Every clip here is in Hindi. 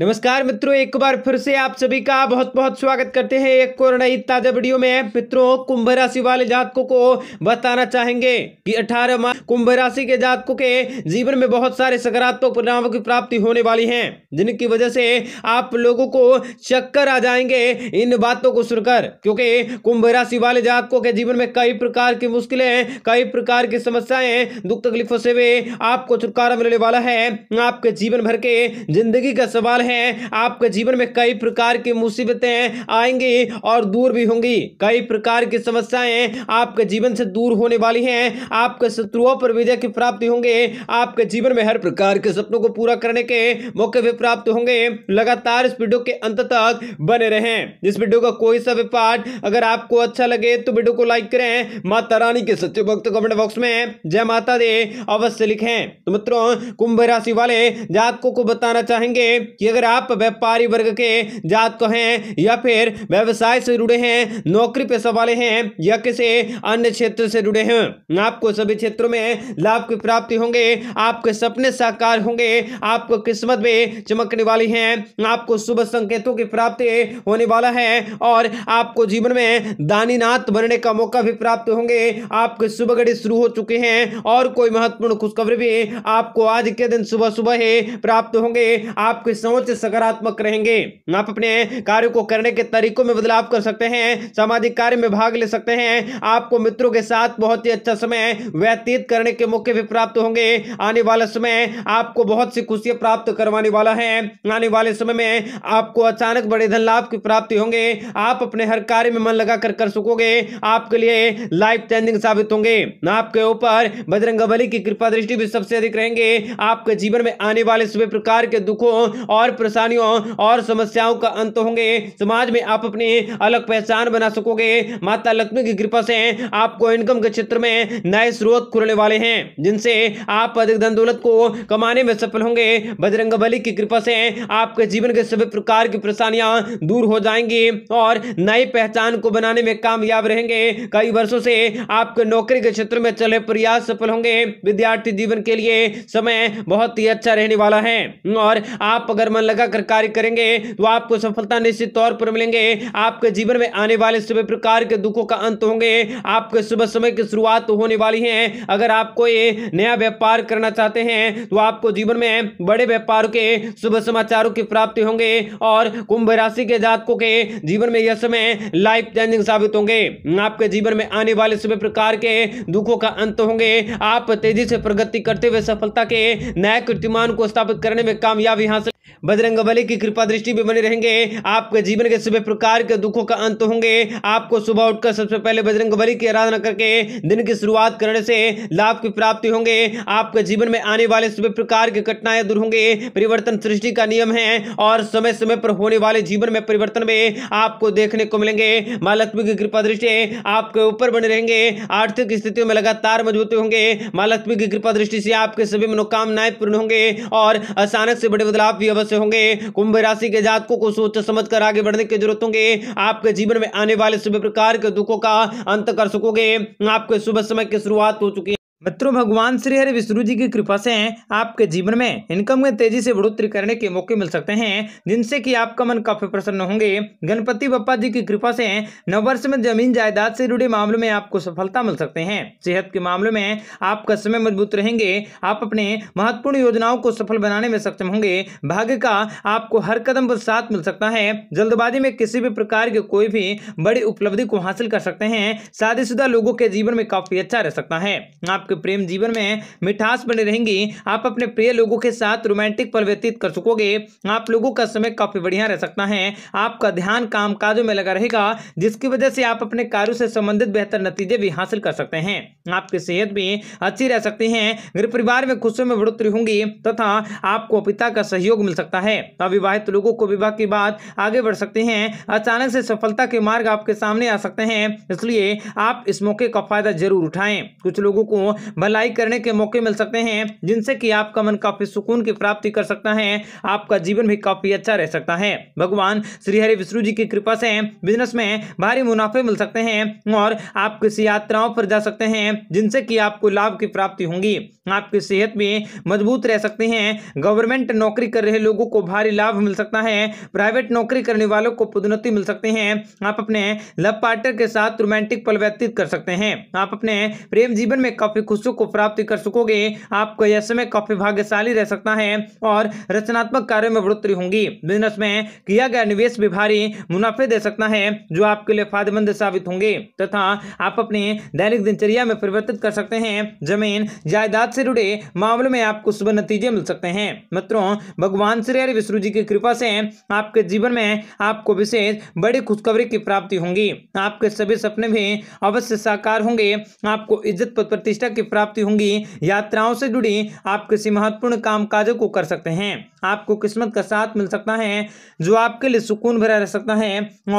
नमस्कार मित्रों एक बार फिर से आप सभी का बहुत बहुत स्वागत करते हैं एक और नई ताजा वीडियो में मित्रों कुंभ राशि वाले जातकों को बताना चाहेंगे कि 18 मार्च कुंभ राशि के जातकों के जीवन में बहुत सारे सकारात्मक परिणामों की प्राप्ति होने वाली है जिनकी वजह से आप लोगों को चक्कर आ जाएंगे इन बातों को सुनकर क्योंकि कुंभ राशि वाले जातकों के जीवन में कई प्रकार की मुश्किलें कई प्रकार की समस्याएं दुख तकलीफों से आपको छुटकारा मिलने वाला है आपके जीवन भर के जिंदगी का सवाल हैं आपके जीवन में कई प्रकार की मुसीबतें आएंगी और दूर भी होंगी कई प्रकार की समस्याएं आपके जीवन से दूर होने वाली हैं आपके शत्रुओं पर विजय की प्राप्ति होंगे आपके जीवन में हर प्रकार के सपनों को पूरा करने के मौके भी प्राप्त होंगे लगातार इस वीडियो के अंत तक बने रहें इस वीडियो का कोई सा भी पार्ट अगर आपको अच्छा लगे तो वीडियो को लाइक करें माता रानी के सच्चे भक्त कमेंट बॉक्स में जय माता दे अवश्य लिखें तो मित्रों कुंभ राशि वाले जातकों को बताना चाहेंगे कि अगर आप व्यापारी वर्ग के जात को हैं या फिर व्यवसाय से जुड़े हैं नौकरी पेशा वाले हैं या किसी अन्य क्षेत्र से जुड़े हैं आपको सभी क्षेत्रों में लाभ की प्राप्ति होंगे आपके सपने साकार होंगे आपको किस्मत भी चमकने वाली है आपको शुभ संकेतों की प्राप्ति होने वाला है और आपको जीवन में दानीनाथ बनने का मौका भी प्राप्त होंगे आपके शुभ घड़ी शुरू हो चुके हैं और कोई महत्वपूर्ण खुशखबरी भी आपको आज के दिन सुबह सुबह ही प्राप्त होंगे आपके सोच बहुत से सकारात्मक रहेंगे आप अपने कार्य को करने के तरीकों में बदलाव कर सकते हैं सामाजिक कार्य में भाग ले सकते हैं आपको मित्रों के साथ बहुत ही अच्छा समय व्यतीत करने के मौके भी प्राप्त होंगे आने वाला समय आपको बहुत सी खुशियां प्राप्त करवाने वाला है आने वाले समय में आपको अचानक बड़े धन लाभ की प्राप्ति होंगे आप अपने हर कार्य में मन लगा कर कर सकोगे आपके लिए लाइफ चेंजिंग साबित होंगे आपके ऊपर बजरंग की कृपा दृष्टि भी सबसे अधिक रहेंगे आपके जीवन में आने वाले सभी प्रकार के दुखों और परेशानियों और समस्याओं का अंत होंगे समाज में आप अपनी अलग पहचान बना सकोगे माता लक्ष्मी की कृपा से आपको इनकम के क्षेत्र में नए स्रोत खुलने वाले हैं जिनसे आप अधिक धन दौलत को कमाने में सफल होंगे बजरंग बली की कृपा से आपके जीवन के सभी प्रकार की परेशानियां दूर हो जाएंगी और नई पहचान को बनाने में कामयाब रहेंगे कई वर्षों से आपके नौकरी के क्षेत्र में चले प्रयास सफल होंगे विद्यार्थी जीवन के लिए समय बहुत ही अच्छा रहने वाला है और आप अगर मन मन लगाकर कार्य करेंगे तो आपको सफलता निश्चित तौर पर मिलेंगे आपके जीवन में आने वाले सभी प्रकार के दुखों का अंत होंगे आपके शुभ समय की शुरुआत होने वाली है अगर आप कोई नया व्यापार करना चाहते हैं तो आपको जीवन में बड़े व्यापारों के शुभ समाचारों की प्राप्ति होंगे और कुंभ राशि के जातकों के जीवन में यह समय लाइफ चेंजिंग साबित होंगे आपके जीवन में आने वाले सभी प्रकार के दुखों का अंत होंगे आप तेजी से प्रगति करते हुए सफलता के नए कीर्तिमान को स्थापित करने में कामयाबी हासिल बजरंग बली की कृपा दृष्टि भी बने रहेंगे आपके जीवन के सभी प्रकार के दुखों का अंत होंगे आपको सुबह उठकर सबसे पहले बजरंग बली की आराधना करके दिन की शुरुआत करने से लाभ की प्राप्ति होंगे आपके जीवन में आने वाले सभी प्रकार की घटनाएं दूर होंगे परिवर्तन सृष्टि का नियम है और समय समय पर होने वाले जीवन में परिवर्तन में आपको देखने को मिलेंगे माँ लक्ष्मी की कृपा दृष्टि आपके ऊपर बने रहेंगे आर्थिक स्थितियों में लगातार मजबूती होंगे माँ लक्ष्मी की कृपा दृष्टि से आपके सभी मनोकामनाएं पूर्ण होंगे और अचानक से बड़े बदलाव भी अवश्य होंगे कुंभ राशि के जातकों को सोच समझ कर आगे बढ़ने की जरूरत होंगे आपके जीवन में आने वाले सभी प्रकार के दुखों का अंत कर सकोगे आपके शुभ समय की शुरुआत हो चुकी है मित्रों भगवान श्री हरि विष्णु जी की कृपा से आपके जीवन में इनकम में तेजी से बढ़ोतरी करने के मौके मिल सकते हैं जिनसे कि आपका मन काफी प्रसन्न होंगे गणपति बप्पा जी की कृपा से नववर्ष में जमीन जायदाद से जुड़े मामले में आपको सफलता मिल सकते हैं सेहत के मामले में आपका समय मजबूत रहेंगे आप अपने महत्वपूर्ण योजनाओं को सफल बनाने में सक्षम होंगे भाग्य का आपको हर कदम पर साथ मिल सकता है जल्दबाजी में किसी भी प्रकार की कोई भी बड़ी उपलब्धि को हासिल कर सकते हैं शादीशुदा लोगों के जीवन में काफी अच्छा रह सकता है आपके आपके प्रेम जीवन में मिठास बने रहेंगी आप अपने प्रिय लोगों के साथ रोमांटिक पल व्यतीत कर सकोगे आप लोगों का समय काफी बढ़िया रह सकता है आपका ध्यान काम काजों में लगा रहेगा जिसकी वजह से आप अपने कार्यों से संबंधित बेहतर नतीजे भी हासिल कर सकते हैं आपकी सेहत भी अच्छी रह सकती है गृह परिवार में खुशियों में बढ़ोतरी होंगी तथा आपको पिता का सहयोग मिल सकता है अविवाहित लोगों को विवाह के बाद आगे बढ़ सकते हैं अचानक से सफलता के मार्ग आपके सामने आ सकते हैं इसलिए आप इस मौके का फायदा जरूर उठाएं कुछ लोगों को भलाई करने के मौके मिल सकते हैं जिनसे कि आपका मन काफी सुकून की प्राप्ति कर सकता है आपका जीवन भी काफी अच्छा रह सकता है भगवान श्री हरि विष्णु जी की कृपा से बिजनेस में भारी मुनाफे मिल सकते हैं और आप किसी यात्राओं पर जा सकते हैं जिनसे कि आपको लाभ की प्राप्ति होंगी आपकी सेहत भी मजबूत रह सकती है गवर्नमेंट नौकरी कर रहे लोगों को भारी लाभ मिल सकता है प्राइवेट नौकरी करने वालों को पदोन्नति मिल सकती है आप अपने लव पार्टनर के साथ रोमांटिक पल व्यतीत कर सकते हैं आप अपने प्रेम जीवन में काफी खुशियों को प्राप्त कर सकोगे आपका यह समय काफी भाग्यशाली रह सकता है और रचनात्मक कार्यों में बढ़ोतरी होंगी बिजनेस में किया गया निवेश भी भारी मुनाफे दे सकता है जो आपके लिए फायदेमंद साबित होंगे तथा आप अपने दैनिक दिनचर्या में परिवर्तित कर सकते हैं जमीन जायदाद से जुड़े मामलों में आपको शुभ नतीजे मिल सकते हैं मित्रों भगवान श्री हरि विष्णु जी की कृपा से आपके जीवन में आपको विशेष बड़ी खुशखबरी की प्राप्ति होंगी आपके सभी सपने भी अवश्य साकार होंगे आपको इज्जत प्रतिष्ठा की प्राप्ति होंगी यात्राओं से जुड़ी आप किसी महत्वपूर्ण काम काजों को कर सकते हैं आपको किस्मत का साथ मिल सकता है जो आपके लिए सुकून भरा रह सकता है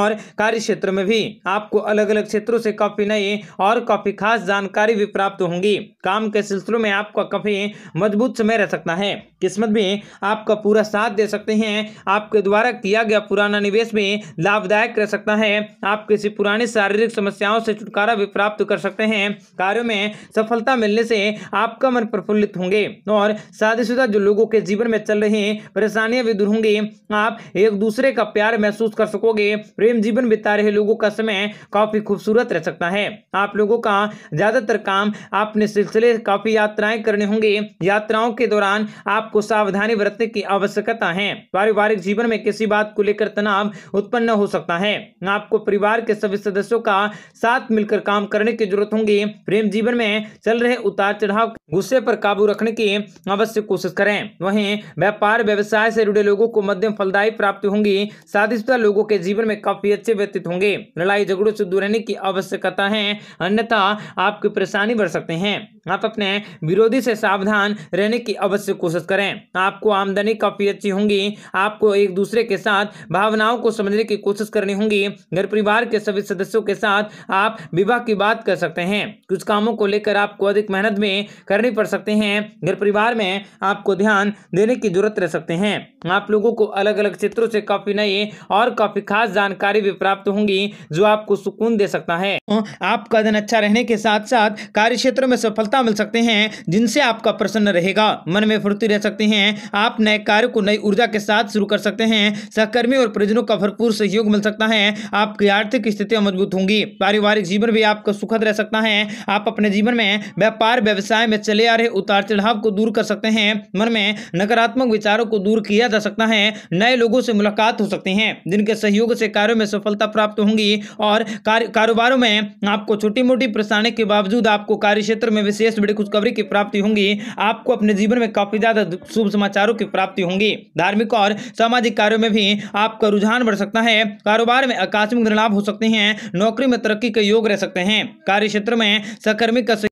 और कार्य क्षेत्र में भी आपको अलग अलग क्षेत्रों से काफी नई और काफी खास जानकारी भी प्राप्त होंगी काम के सिलसिलों में आपका काफी मजबूत समय रह सकता है किस्मत भी आपका पूरा साथ दे सकते हैं आपके द्वारा किया गया पुराना निवेश भी लाभदायक रह सकता है आप किसी पुरानी शारीरिक समस्याओं से छुटकारा भी प्राप्त कर सकते हैं कार्यो में सफलता सफलता मिलने से आपका मन प्रफुल्लित होंगे और शादीशुदा जो लोगों के जीवन में चल रहे परेशानियां भी दूर होंगी आप एक दूसरे का प्यार महसूस कर सकोगे प्रेम जीवन बिता रहे लोगों का समय काफी खूबसूरत रह सकता है आप लोगों का ज्यादातर काम आपने सिलसिले काफी यात्राएं करने होंगे यात्राओं के दौरान आपको सावधानी बरतने की आवश्यकता है पारिवारिक जीवन में किसी बात को लेकर तनाव उत्पन्न हो सकता है आपको परिवार के सभी सदस्यों का साथ मिलकर काम करने की जरूरत होगी प्रेम जीवन में चल चल रहे उतार चढ़ाव गुस्से पर काबू रखने की अवश्य कोशिश करें वहीं व्यापार व्यवसाय से जुड़े लोगों को मध्यम फलदायी प्राप्त होंगी शादीशुदा लोगों के जीवन में काफी अच्छे व्यतीत होंगे लड़ाई झगड़ों से दूर रहने की आवश्यकता है अन्यथा आपकी परेशानी बढ़ सकते हैं आप अपने विरोधी से सावधान रहने की अवश्य कोशिश करें आपको आमदनी काफ़ी अच्छी होंगी आपको एक दूसरे के साथ भावनाओं को समझने की कोशिश करनी होगी घर परिवार के सभी सदस्यों के साथ आप विवाह की बात कर सकते हैं कुछ कामों को लेकर आपको अधिक मेहनत में करनी पड़ सकते हैं घर परिवार में आपको ध्यान देने की जरूरत रह सकते हैं आप लोगों को अलग अलग क्षेत्रों से काफ़ी नई और काफ़ी खास जानकारी भी प्राप्त होंगी जो आपको सुकून दे सकता है आपका दिन अच्छा रहने के साथ साथ कार्य में सफलता सफलता मिल सकते हैं जिनसे आपका प्रसन्न रहेगा मन में फुर्ती रह सकते हैं आप नए कार्य को नई ऊर्जा के साथ शुरू कर सकते हैं सहकर्मी और परिजनों का भरपूर सहयोग मिल सकता है आपकी आर्थिक स्थितियां मजबूत होंगी पारिवारिक जीवन भी आपका सुखद रह सकता है आप अपने जीवन में व्यापार व्यवसाय में चले आ रहे उतार चढ़ाव को दूर कर सकते हैं मन में नकारात्मक विचारों को दूर किया जा सकता है नए लोगों से मुलाकात हो सकती है जिनके सहयोग से कार्यों में सफलता प्राप्त होंगी और कारोबारों में आपको छोटी मोटी परेशानी के बावजूद आपको कार्य क्षेत्र में विशेष विशेष बड़ी खुशखबरी की प्राप्ति होंगी आपको अपने जीवन में काफी ज्यादा शुभ समाचारों की प्राप्ति होंगी धार्मिक और सामाजिक कार्यों में भी आपका रुझान बढ़ सकता है कारोबार में आकस्मिक लाभ हो सकते हैं नौकरी में तरक्की के योग रह सकते हैं कार्य क्षेत्र में सकर्मिक का